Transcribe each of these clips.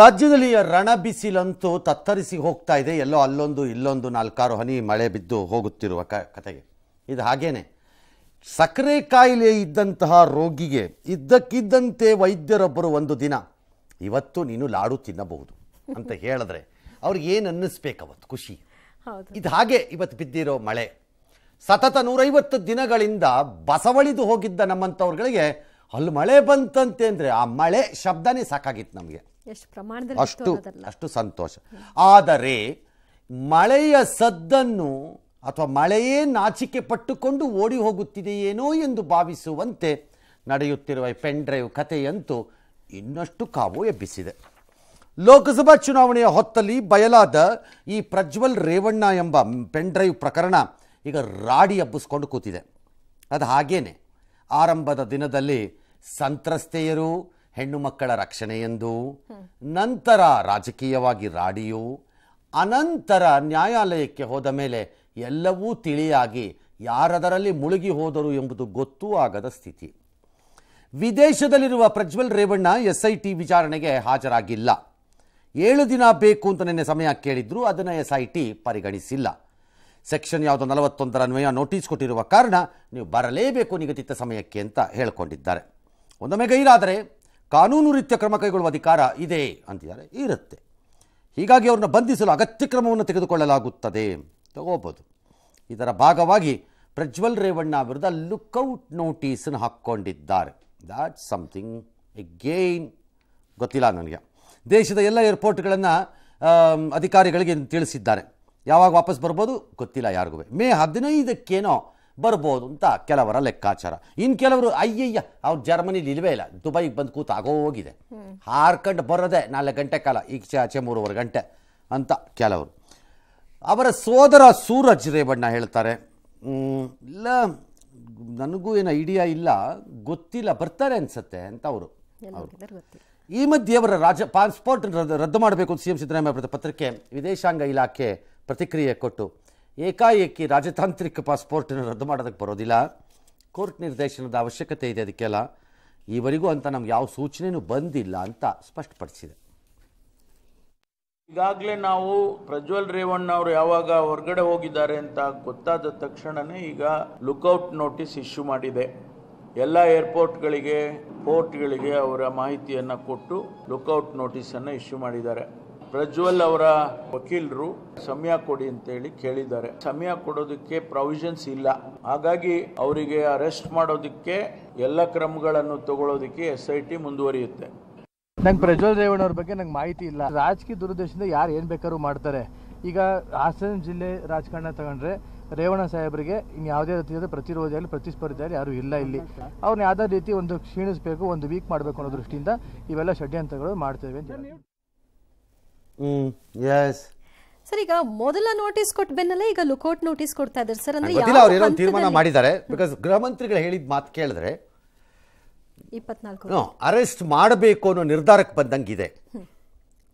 ರಾಜ್ಯದಲ್ಲಿ ರಣ ಬಿಸಿಲಂತೂ ತತ್ತರಿಸಿ ಹೋಗ್ತಾ ಇದೆ ಎಲ್ಲೋ ಅಲ್ಲೊಂದು ಇಲ್ಲೊಂದು ನಾಲ್ಕಾರು ಹನಿ ಮಳೆ ಬಿದ್ದು ಹೋಗುತ್ತಿರುವ ಕ ಕತೆಗೆ ಇದು ಹಾಗೇನೆ ಸಕ್ಕರೆ ಕಾಯಿಲೆ ಇದ್ದಂತಹ ರೋಗಿಗೆ ಇದ್ದಕ್ಕಿದ್ದಂತೆ ವೈದ್ಯರೊಬ್ಬರು ಒಂದು ದಿನ ಇವತ್ತು ನೀನು ಲಾಡು ತಿನ್ನಬಹುದು ಅಂತ ಹೇಳಿದ್ರೆ ಅವ್ರಿಗೆ ಏನು ಅನ್ನಿಸ್ಬೇಕು ಅವತ್ತು ಖುಷಿ ಇದು ಹಾಗೆ ಇವತ್ತು ಬಿದ್ದಿರೋ ಮಳೆ ಸತತ ನೂರೈವತ್ತು ದಿನಗಳಿಂದ ಬಸವಳಿದು ಹೋಗಿದ್ದ ನಮ್ಮಂಥವ್ರುಗಳಿಗೆ ಅಲ್ಲಿ ಮಳೆ ಬಂತಂತೆ ಅಂದರೆ ಆ ಮಳೆ ಶಬ್ದನೇ ಸಾಕಾಗಿತ್ತು ನಮಗೆ ಅಷ್ಟು ಅಷ್ಟು ಸಂತೋಷ ಆದರೆ ಮಳೆಯ ಸದ್ದನ್ನು ಅಥವಾ ಮಳೆಯೇ ನಾಚಿಕೆ ಪಟ್ಟುಕೊಂಡು ಓಡಿ ಹೋಗುತ್ತಿದೆಯೇನೋ ಎಂದು ಭಾವಿಸುವಂತೆ ನಡೆಯುತ್ತಿರುವ ಪೆನ್ ಡ್ರೈವ್ ಕಥೆಯಂತೂ ಇನ್ನಷ್ಟು ಕಾವು ಎಬ್ಬಿಸಿದೆ ಲೋಕಸಭಾ ಚುನಾವಣೆಯ ಹೊತ್ತಲ್ಲಿ ಬಯಲಾದ ಈ ಪ್ರಜ್ವಲ್ ರೇವಣ್ಣ ಎಂಬ ಪೆನ್ ಡ್ರೈವ್ ಪ್ರಕರಣ ಈಗ ರಾಡಿ ಹಬ್ಬಿಸ್ಕೊಂಡು ಕೂತಿದೆ ಅದು ಹಾಗೇನೆ ಆರಂಭದ ದಿನದಲ್ಲಿ ಸಂತ್ರಸ್ತೆಯರು ಹೆಣ್ಣು ಮಕ್ಕಳ ರಕ್ಷಣೆಯೆಂದು ನಂತರ ರಾಜಕೀಯವಾಗಿ ರಾಡಿಯು ಅನಂತರ ನ್ಯಾಯಾಲಯಕ್ಕೆ ಹೋದ ಮೇಲೆ ಎಲ್ಲವೂ ತಿಳಿಯಾಗಿ ಯಾರದರಲ್ಲಿ ಮುಳುಗಿ ಹೋದರು ಎಂಬುದು ಗೊತ್ತೂ ಆಗದ ಸ್ಥಿತಿ ವಿದೇಶದಲ್ಲಿರುವ Prajwal Revanna S I T ವಿಚಾರಣೆಗೆ ಹಾಜರಾಗಿಲ್ಲ ಏಳು ದಿನ ಬೇಕು ಅಂತ ನಿನ್ನೆ ಸಮಯ ಕೇಳಿದ್ರು ಅದನ್ನು ಎಸ್ ಐ ಟಿ ಪರಿಗಣಿಸಿಲ್ಲ ಸೆಕ್ಷನ್ ಯಾವುದೋ ನಲವತ್ತೊಂದರ ಅನ್ವಯ ನೋಟಿಸ್ ಕೊಟ್ಟಿರುವ ಕಾರಣ ನೀವು ಬರಲೇಬೇಕು ನಿಗದಿತ ಸಮಯಕ್ಕೆ ಅಂತ ಹೇಳಿಕೊಂಡಿದ್ದಾರೆ ಒಂದೊಮ್ಮೆ ಗೈರಾದರೆ ಕಾನೂನು ರೀತ್ಯ ಕ್ರಮ ಕೈಗೊಳ್ಳುವ ಅಧಿಕಾರ ಇದೆ ಅಂತಿದ್ದಾರೆ ಇರುತ್ತೆ ಹೀಗಾಗಿ ಅವ್ರನ್ನ ಬಂಧಿಸಲು ಅಗತ್ಯ ಕ್ರಮವನ್ನು ತೆಗೆದುಕೊಳ್ಳಲಾಗುತ್ತದೆ ತಗೋಬೋದು ಇದರ ಭಾಗವಾಗಿ ಪ್ರಜ್ವಲ್ ರೇವಣ್ಣ ವಿರುದ್ಧ ಲುಕ್ಔಟ್ ನೋಟಿಸನ್ನು ಹಾಕ್ಕೊಂಡಿದ್ದಾರೆ ದ್ಯಾಟ್ ಸಮಥಿಂಗ್ ಎಗೇನ್ ಗೊತ್ತಿಲ್ಲ ನನಗೆ ದೇಶದ ಎಲ್ಲ ಏರ್ಪೋರ್ಟ್ಗಳನ್ನು ಅಧಿಕಾರಿಗಳಿಗೆ ತಿಳಿಸಿದ್ದಾರೆ ಯಾವಾಗ ವಾಪಸ್ ಬರ್ಬೋದು ಗೊತ್ತಿಲ್ಲ ಯಾರಿಗೂ ಮೇ ಹದಿನೈದಕ್ಕೇನೋ ಬರ್ಬೋದು ಅಂತ ಕೆಲವರ ಲೆಕ್ಕಾಚಾರ ಇನ್ನು ಕೆಲವರು ಅಯ್ಯಯ್ಯ ಅವ್ರು ಜರ್ಮನಿಲಿ ಇಲ್ವೇ ಇಲ್ಲ ದುಬೈಗೆ ಬಂದು ಕೂತು ಹೋಗಿದೆ ಹಾರ್ಕಂಡು ಬರೋದೆ ನಾಲ್ಕು ಗಂಟೆ ಕಾಲ ಈಚೆ ಆಚೆ ಮೂರುವರೆ ಗಂಟೆ ಅಂತ ಕೆಲವರು ಅವರ ಸೋದರ ಸೂರಜ್ ರೇವಣ್ಣ ಹೇಳ್ತಾರೆ ಇಲ್ಲ ನನಗೂ ಏನು ಐಡಿಯಾ ಇಲ್ಲ ಗೊತ್ತಿಲ್ಲ ಬರ್ತಾರೆ ಅನ್ಸುತ್ತೆ ಅಂತ ಅವರು ಈ ಮಧ್ಯೆ ಅವರ ರಾಜ ಪಾಸ್ಪೋರ್ಟ್ ರದ್ದು ಮಾಡಬೇಕು ಅಂತ ಸಿ ಎಂ ಸಿದ್ದರಾಮಯ್ಯ ಪತ್ರಕ್ಕೆ ವಿದೇಶಾಂಗ ಇಲಾಖೆ ಪ್ರತಿಕ್ರಿಯೆ ಕೊಟ್ಟು ಏಕಾಏಕಿ ರಾಜತಾಂತ್ರಿಕ ಪಾಸ್ಪೋರ್ಟನ್ನು ರದ್ದು ಮಾಡೋದಕ್ಕೆ ಬರೋದಿಲ್ಲ ಕೋರ್ಟ್ ನಿರ್ದೇಶನದ ಅವಶ್ಯಕತೆ ಇದೆ ಅದಕ್ಕೆಲ್ಲ ಈವರೆಗೂ ಅಂತ ನಮ್ಗೆ ಯಾವ ಸೂಚನೆಯೂ ಬಂದಿಲ್ಲ ಅಂತ ಸ್ಪಷ್ಟಪಡಿಸಿದೆ ಈಗಾಗಲೇ ನಾವು ಪ್ರಜ್ವಲ್ ರೇವಣ್ಣ ಅವರು ಯಾವಾಗ ಹೊರಗಡೆ ಹೋಗಿದ್ದಾರೆ ಅಂತ ಗೊತ್ತಾದ ತಕ್ಷಣನೇ ಈಗ ಲುಕ್ಔಟ್ ನೋಟಿಸ್ ಇಶ್ಯೂ ಮಾಡಿದೆ ಎಲ್ಲ ಏರ್ಪೋರ್ಟ್ಗಳಿಗೆ ಪೋರ್ಟ್ಗಳಿಗೆ ಅವರ ಮಾಹಿತಿಯನ್ನು ಕೊಟ್ಟು ಲುಕ್ಔಟ್ ನೋಟಿಸನ್ನು ಇಶ್ಯೂ ಮಾಡಿದ್ದಾರೆ ಪ್ರಜ್ವಲ್ ಅವರ ವಕೀಲರು ಸಮಯ ಕೊಡಿ ಅಂತೇಳಿ ಕೇಳಿದ್ದಾರೆ ಸಮಯ ಕೊಡೋದಕ್ಕೆ ಪ್ರಾವಿಷನ್ಸ್ ಇಲ್ಲ ಹಾಗಾಗಿ ಅವರಿಗೆ ಅರೆಸ್ಟ್ ಮಾಡೋದಕ್ಕೆ ಎಲ್ಲ ಕ್ರಮಗಳನ್ನು ತಗೊಳ್ಳೋದಕ್ಕೆ ಎಸ್ ಐ ಟಿ ಮುಂದುವರಿಯುತ್ತೆ ನಂಗೆ ಪ್ರಜ್ವಲ್ ಅವ್ರ ಬಗ್ಗೆ ನಂಗೆ ಮಾಹಿತಿ ಇಲ್ಲ ರಾಜಕೀಯ ದುರುದ್ದೇಶದಿಂದ ಯಾರು ಏನು ಬೇಕಾದ್ರೂ ಮಾಡ್ತಾರೆ ಈಗ ಹಾಸನ ಜಿಲ್ಲೆ ರಾಜಕಾರಣ ತಗೊಂಡ್ರೆ ರೇವಣ್ಣ ಸಾಹೇಬರಿಗೆ ಇನ್ನು ಯಾವುದೇ ರೀತಿಯಾದ ಪ್ರತಿರೋಧ ಆಗಲಿ ಯಾರು ಇಲ್ಲ ಇಲ್ಲಿ ಅವ್ರನ್ನ ಯಾವುದೇ ರೀತಿ ಒಂದು ಕ್ಷೀಣಿಸಬೇಕು ಒಂದು ವೀಕ್ ಮಾಡಬೇಕು ಅನ್ನೋ ದೃಷ್ಟಿಯಿಂದ ಇವೆಲ್ಲ ಷಡ್ಯಂತ್ರಗಳು ಮಾಡ್ತೇವೆ ಅಂತ ಎಸ್ ಸರ್ ಈಗ ಮೊದಲ ನೋಟಿಸ್ ಕೊಟ್ಟ ಈಗ ಲುಕೌಟ್ ನೋಟಿಸ್ ಕೊಡ್ತಾ ಇದ್ದಾರೆ ಸರ್ ಅಂದ್ರೆ ಅವ್ರು ಏನೋ ತೀರ್ಮಾನ ಮಾಡಿದ್ದಾರೆ ಬಿಕಾಸ್ ಗೃಹ ಮಂತ್ರಿಗಳು ಹೇಳಿದ ಮಾತು ಕೇಳಿದ್ರೆ ಇಪ್ಪತ್ನಾಲ್ಕು ಅರೆಸ್ಟ್ ಮಾಡಬೇಕು ಅನ್ನೋ ನಿರ್ಧಾರಕ್ಕೆ ಬಂದಂಗಿದೆ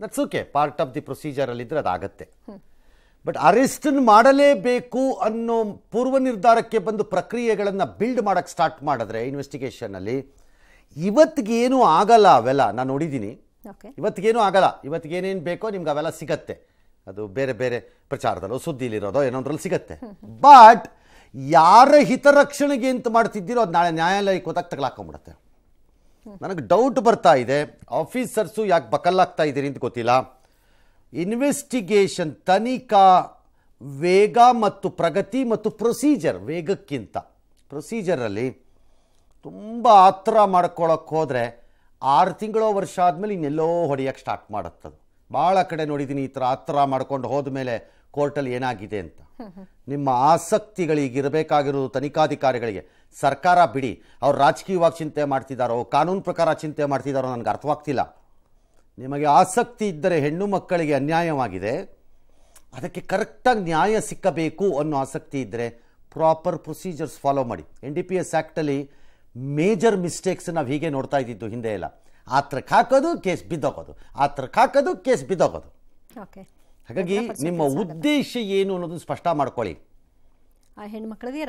that's okay part of the procedure ಅಲ್ಲಿದ್ರೆ ಅದಾಗತ್ತೆ ಬಟ್ ಅರೆಸ್ಟ್ ಮಾಡಲೇಬೇಕು ಅನ್ನೋ ಪೂರ್ವ ನಿರ್ಧಾರಕ್ಕೆ ಬಂದು ಪ್ರಕ್ರಿಯೆಗಳನ್ನು ಬಿಲ್ಡ್ ಮಾಡೋಕ್ಕೆ ಸ್ಟಾರ್ಟ್ ಮಾಡಿದ್ರೆ ಇನ್ವೆಸ್ಟಿಗೇಷನಲ್ಲಿ ಇವತ್ತಿಗೇನು ಆಗಲ್ಲ ಅವೆಲ್ಲ ನಾನು ನೋಡಿದ್ದೀನಿ ಇವತ್ತಿಗೇನು ಆಗಲ್ಲ ಇವತ್ತಿಗೇನೇನು ಬೇಕೋ ನಿಮ್ಗೆ ಅವೆಲ್ಲ ಸಿಗತ್ತೆ ಅದು ಬೇರೆ ಬೇರೆ ಪ್ರಚಾರದಲ್ಲೋ ಸುದ್ದಿಲಿರೋದೋ ಏನೋದ್ರಲ್ಲಿ ಸಿಗತ್ತೆ ಬಟ್ ಯಾರ ಹಿತರಕ್ಷಣೆಗೆ ಅಂತ ಮಾಡ್ತಿದ್ದೀರೋ ಅದು ನಾಳೆ ನ್ಯಾಯಾಲಯಕ್ಕೆ ಹೋದಾಗ ತಗಲಾಕೊಂಡ್ಬಿಡತ್ತೆ ನನಗೆ ಡೌಟ್ ಬರ್ತಾ ಇದೆ ಆಫೀಸರ್ಸು ಯಾಕೆ ಬಕಲ್ಲಾಗ್ತಾ ಇದ್ದೀರಿ ಅಂತ ಗೊತ್ತಿಲ್ಲ ಇನ್ವೆಸ್ಟಿಗೇಷನ್ ತನಿಖಾ ವೇಗ ಮತ್ತು ಪ್ರಗತಿ ಮತ್ತು ಪ್ರೊಸೀಜರ್ ವೇಗಕ್ಕಿಂತ ಪ್ರೊಸೀಜರಲ್ಲಿ ತುಂಬ ಆತ್ರ ಮಾಡ್ಕೊಳಕ್ಕೆ ಹೋದರೆ ಆರು ತಿಂಗಳೋ ವರ್ಷ ಆದಮೇಲೆ ಇನ್ನೆಲ್ಲೋ ಹೊಡೆಯೋಕ್ಕೆ ಸ್ಟಾರ್ಟ್ ಮಾಡುತ್ತದು ಭಾಳ ಕಡೆ ನೋಡಿದ್ದೀನಿ ಈ ಥರ ಆ ಥರ ಮಾಡ್ಕೊಂಡು ಹೋದ ಮೇಲೆ ಕೋರ್ಟಲ್ಲಿ ಏನಾಗಿದೆ ಅಂತ ನಿಮ್ಮ ಇರಬೇಕಾಗಿರೋದು ತನಿಖಾಧಿಕಾರಿಗಳಿಗೆ ಸರ್ಕಾರ ಬಿಡಿ ಅವ್ರು ರಾಜಕೀಯವಾಗಿ ಚಿಂತೆ ಮಾಡ್ತಿದ್ದಾರೋ ಕಾನೂನು ಪ್ರಕಾರ ಚಿಂತೆ ಮಾಡ್ತಿದ್ದಾರೋ ನನಗೆ ಅರ್ಥವಾಗ್ತಿಲ್ಲ ನಿಮಗೆ ಆಸಕ್ತಿ ಇದ್ದರೆ ಹೆಣ್ಣು ಮಕ್ಕಳಿಗೆ ಅನ್ಯಾಯವಾಗಿದೆ ಅದಕ್ಕೆ ಕರೆಕ್ಟಾಗಿ ನ್ಯಾಯ ಸಿಕ್ಕಬೇಕು ಅನ್ನೋ ಆಸಕ್ತಿ ಇದ್ದರೆ ಪ್ರಾಪರ್ ಪ್ರೊಸೀಜರ್ಸ್ ಫಾಲೋ ಮಾಡಿ ಎನ್ ಡಿ ಪಿ ಎಸ್ ಆ್ಯಕ್ಟಲ್ಲಿ ಮೇಜರ್ ಮಿಸ್ಟೇಕ್ಸ್ ನಾವು ಹೀಗೆ ನೋಡ್ತಾ ಇದ್ದಿದ್ದು ಹಿಂದೆ ಎಲ್ಲ ಆತ್ರಕ್ಕೆ ಹಾಕೋದು ಕೇಸ್ ಬಿದ್ದೋಗೋದು ಆತ್ರಕ್ಕೆ ಹಾಕೋದು ಕೇಸ್ ಬಿದ್ದೋಗೋದು ಹಾಗಾಗಿ ನಿಮ್ಮ ಉದ್ದೇಶ ಏನು ಅನ್ನೋದು ಸ್ಪಷ್ಟ ಮಾಡ್ಕೊಳ್ಳಿ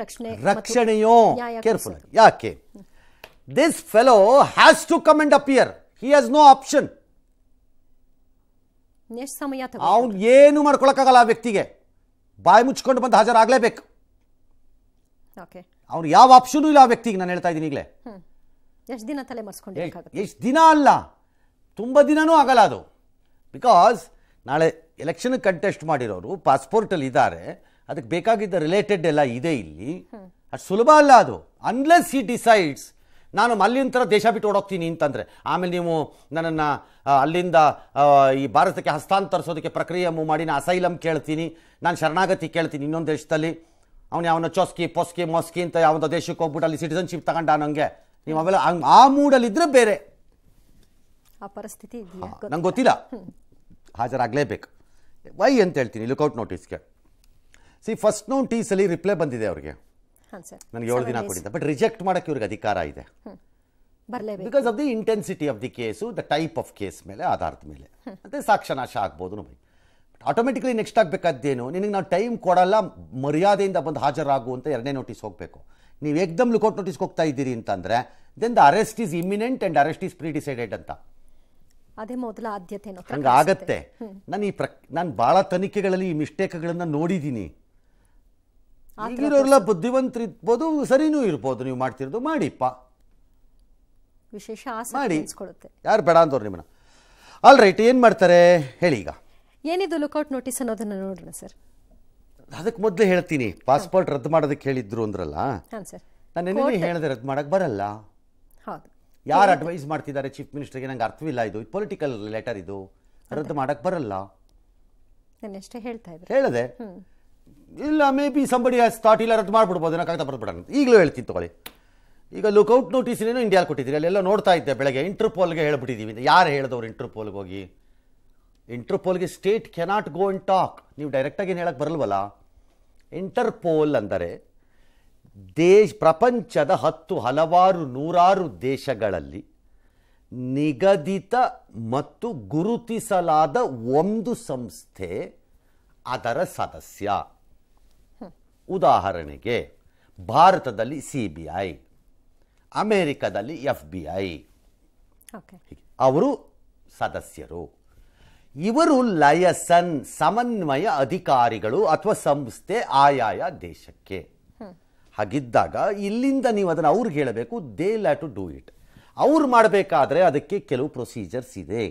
ರಕ್ಷಣೆ ರಕ್ಷಣೆಯೋ ಕೇರ್ಫುಲ್ ಯಾಕೆ this fellow has to come and appear he has no option ಅವ್ನು ಏನು ಮಾಡ್ಕೊಳಕ್ಕಾಗಲ್ಲ ಆ ವ್ಯಕ್ತಿಗೆ ಬಾಯಿ ಮುಚ್ಕೊಂಡು ಬಂದು ಹಾಜರಾಗಲೇಬೇಕು ಓಕೆ ಅವ್ನು ಯಾವ ಆಪ್ಷನ್ ಇಲ್ಲ ಆ ವ್ಯಕ್ತಿಗೆ ನಾನು ಹೇಳ್ತಾ ಇದ್ದೀನಿ ಈಗಲೇ ಎಷ್ಟು ದಿನ ತಲೆ ಎಷ್ಟು ದಿನ ಅಲ್ಲ ತುಂಬ ದಿನನೂ ಆಗಲ್ಲ ಅದು ಬಿಕಾಸ್ ನಾಳೆ ಎಲೆಕ್ಷನ್ ಕಂಟೆಸ್ಟ್ ಮಾಡಿರೋರು ಪಾಸ್ಪೋರ್ಟಲ್ಲಿ ಇದ್ದಾರೆ ಅದಕ್ಕೆ ಬೇಕಾಗಿದ್ದ ರಿಲೇಟೆಡ್ ಎಲ್ಲ ಇದೆ ಇಲ್ಲಿ ಅಷ್ಟು ಸುಲಭ ಅಲ್ಲ ಅದು ಅನ್ಲೆಸ್ ಹಿ ಡಿಸೈಡ್ಸ್ ನಾನು ಥರ ದೇಶ ಬಿಟ್ಟು ಓಡೋಗ್ತೀನಿ ಅಂತಂದರೆ ಆಮೇಲೆ ನೀವು ನನ್ನನ್ನು ಅಲ್ಲಿಂದ ಈ ಭಾರತಕ್ಕೆ ಹಸ್ತಾಂತರಿಸೋದಕ್ಕೆ ಪ್ರಕ್ರಿಯೆ ಮಾಡಿ ನಾನು ಅಸೈಲಂ ಕೇಳ್ತೀನಿ ನಾನು ಶರಣಾಗತಿ ಕೇಳ್ತೀನಿ ಇನ್ನೊಂದು ದೇಶದಲ್ಲಿ ಅವ್ನು ಯಾವನ ಚೊಸ್ಕಿ ಪೊಸ್ಕಿ ಮೊಸ್ಕಿ ಅಂತ ಯಾವ್ದೋ ದೇಶಕ್ಕೆ ಹೋಗ್ಬಿಟ್ಟು ಅಲ್ಲಿ ಸಿಟಿಸನ್ಶಿಪ್ ತಗೊಂಡ ನೀವು ಅವೆಲ್ಲ ಆ ಇದ್ರೆ ಬೇರೆ ಆ ಪರಿಸ್ಥಿತಿ ನಂಗೆ ಗೊತ್ತಿಲ್ಲ ಹಾಜರಾಗಲೇಬೇಕು ವೈ ಅಂತ ಹೇಳ್ತೀನಿ ಲುಕೌಟ್ ನೋಟಿಸ್ಗೆ ಸಿ ಫಸ್ಟ್ ನೋನ್ ಅಲ್ಲಿ ರಿಪ್ಲೈ ಬಂದಿದೆ ಅವ್ರಿಗೆ ನನಗೆ ಏಳು ದಿನ ಕೊಟ್ಟಿದ್ದೆ ಬಟ್ ರಿಜೆಕ್ಟ್ ಮಾಡೋಕ್ಕೆ ಇವ್ರಿಗೆ ಅಧಿಕಾರ ಇದೆ because of the intensity of the case the type of case ಮೇಲೆ ಆಧಾರದ ಮೇಲೆ ಮತ್ತೆ ಸಾಕ್ಷ್ಯನಾಶ ಆಗ್ಬೋದು ನಮಗೆ ಆಟೋಮೆಟಿಕ್ಲಿ ನೆಕ್ಸ್ಟ್ ಆಗಬೇಕಾದ್ದೇನು ನಿನಗೆ ನಾವು ಟೈಮ್ ಕೊಡಲ್ಲ ಮರ್ಯಾದೆಯಿಂದ ಬಂದು ಹಾಜರಾಗು ಅಂತ ಎರಡನೇ ನೋಟಿಸ್ ಹೋಗಬೇಕು ನೀವು ಏಕ್ದಮ್ ಲುಕೌಟ್ ನೋಟಿಸ್ ಹೋಗ್ತಾ ಇದ್ದೀರಿ ಅಂತಂದರೆ then the arrest is imminent and arrest is pre decided ಅಂತ ಅದೇ ಮೊದಲ ಆದ್ಯತೆ ಹಂಗೆ ಆಗತ್ತೆ ನಾನು ಈ ಪ್ರಕ್ ನಾನು ಭಾಳ ತನಿಖೆಗಳಲ್ಲಿ ಈ ಮಿಸ್ಟೇಕ್ಗಳನ್ನು ನೋಡಿದ್ದೀನಿ ಬುದ್ಧಿವಂತರು ಇರ್ಬೋದು ಸರಿನೂ ಇರ್ಬೋದು ನೀವು ಮಾಡ್ತಿರೋದು ಮಾಡಿಪ್ಪ ವಿಶೇಷ ಮಾಡಿ ಯಾರು ಬೇಡ ಅಂದವ್ರು ನಿಮ್ಮನ್ನ ಆಲ್ ರೈಟ್ ಏನು ಮಾಡ್ತಾರೆ ಹೇಳಿ ಈಗ ಏನಿದು ಲುಕೌಟ್ ನೋಟಿಸ್ ಅನ್ನೋದನ್ನ ನೋಡೋಣ ಸರ್ ಅದಕ್ಕೆ ಮೊದಲು ಹೇಳ್ತೀನಿ ಪಾಸ್ಪೋರ್ಟ್ ರದ್ದು ಮಾಡೋದಕ್ಕೆ ಹೇಳಿದ್ರು ಅಂದ್ರಲ್ಲ ನಾನು ನಿನ್ನೆ ಹೇಳಿದೆ ರದ್ದು ಮಾಡಕ್ಕೆ ಬರಲ್ಲ ಹೌದು ಯಾರು ಅಡ್ವೈಸ್ ಮಾಡ್ತಿದ್ದಾರೆ ಚೀಫ್ ಮಿನಿಸ್ಟರ್ಗೆ ನಂಗೆ ಅರ್ಥವಿಲ್ಲ ಇದು ಪೊಲಿಟಿಕಲ್ ಲೆಟರ್ ಇದು ರದ್ದು ಮಾಡಕ್ಕೆ ಬರಲ್ಲ ನಾನಷ್ಟೇ ಹೇಳ್ತಾ ಇದ್ದೆ ಹೇಳಿದೆ ಇಲ್ಲ ಮೇ ಬಿ ಸಂಬಡಿ ಸ್ಟಾರ್ಟ್ ಇಲ್ಲ ರದ್ದು ಮಾಡಿಬಿಡ್ಬೋದು ಏನೋ ಕಾಗದ ಬರೆದ್ಬಿಡೋಣ ಈಗಲೂ ಹೇಳ್ತೀನಿ ತೊಗೊಳ್ಳಿ ಈಗ ಲುಕೌಟ್ ನೋಟಿಸ್ನೇನು ಇಂಡಿಯಾಲ್ ಕೊಟ್ಟಿದ್ದೀರಿ ಅಲ್ಲೆಲ್ಲ ನೋಡ್ತಾ ಇದ್ದೆ ಬೆಳಗ್ಗೆ ಇಂಟರ್ಪೋಲ್ಗೆ ಹೇಳ್ಬಿಟ್ಟಿದ್ದೀವಿ ಯಾರು ಹೇಳಿದವ್ರು ಇಂಟರ್ಪೋಲ್ಗೆ ಹೋಗಿ ಇಂಟರ್ಪೋಲ್ಗೆ state cannot go in talk ನೀವು ಡೈರೆಕ್ಟಾಗಿ ಏನು ಹೇಳಕ್ಕೆ ಬರಲ್ವಲ್ಲ ಇಂಟರ್ಪೋಲ್ ಅಂದರೆ ದೇಶ ಪ್ರಪಂಚದ ಹತ್ತು ಹಲವಾರು ನೂರಾರು ದೇಶಗಳಲ್ಲಿ ನಿಗದಿತ ಮತ್ತು ಗುರುತಿಸಲಾದ ಒಂದು ಸಂಸ್ಥೆ ಅದರ ಸದಸ್ಯ ಉದಾಹರಣೆಗೆ ಭಾರತದಲ್ಲಿ ಸಿ ಬಿ ಐ ಅಮೇರಿಕದಲ್ಲಿ ಎಫ್ ಬಿ ಐ ಅವರು ಸದಸ್ಯರು ಇವರು ಲಯಸನ್ ಸಮನ್ವಯ ಅಧಿಕಾರಿಗಳು ಅಥವಾ ಸಂಸ್ಥೆ ಆಯಾಯ ದೇಶಕ್ಕೆ ಹಾಗಿದ್ದಾಗ ಇಲ್ಲಿಂದ ನೀವು ಅದನ್ನು ಅವ್ರಿಗೆ ಹೇಳಬೇಕು ದೇ ಲ್ಯಾ ಟು ಡೂ ಇಟ್ ಅವ್ರು ಮಾಡಬೇಕಾದ್ರೆ ಅದಕ್ಕೆ ಕೆಲವು ಪ್ರೊಸೀಜರ್ಸ್ ಇದೆ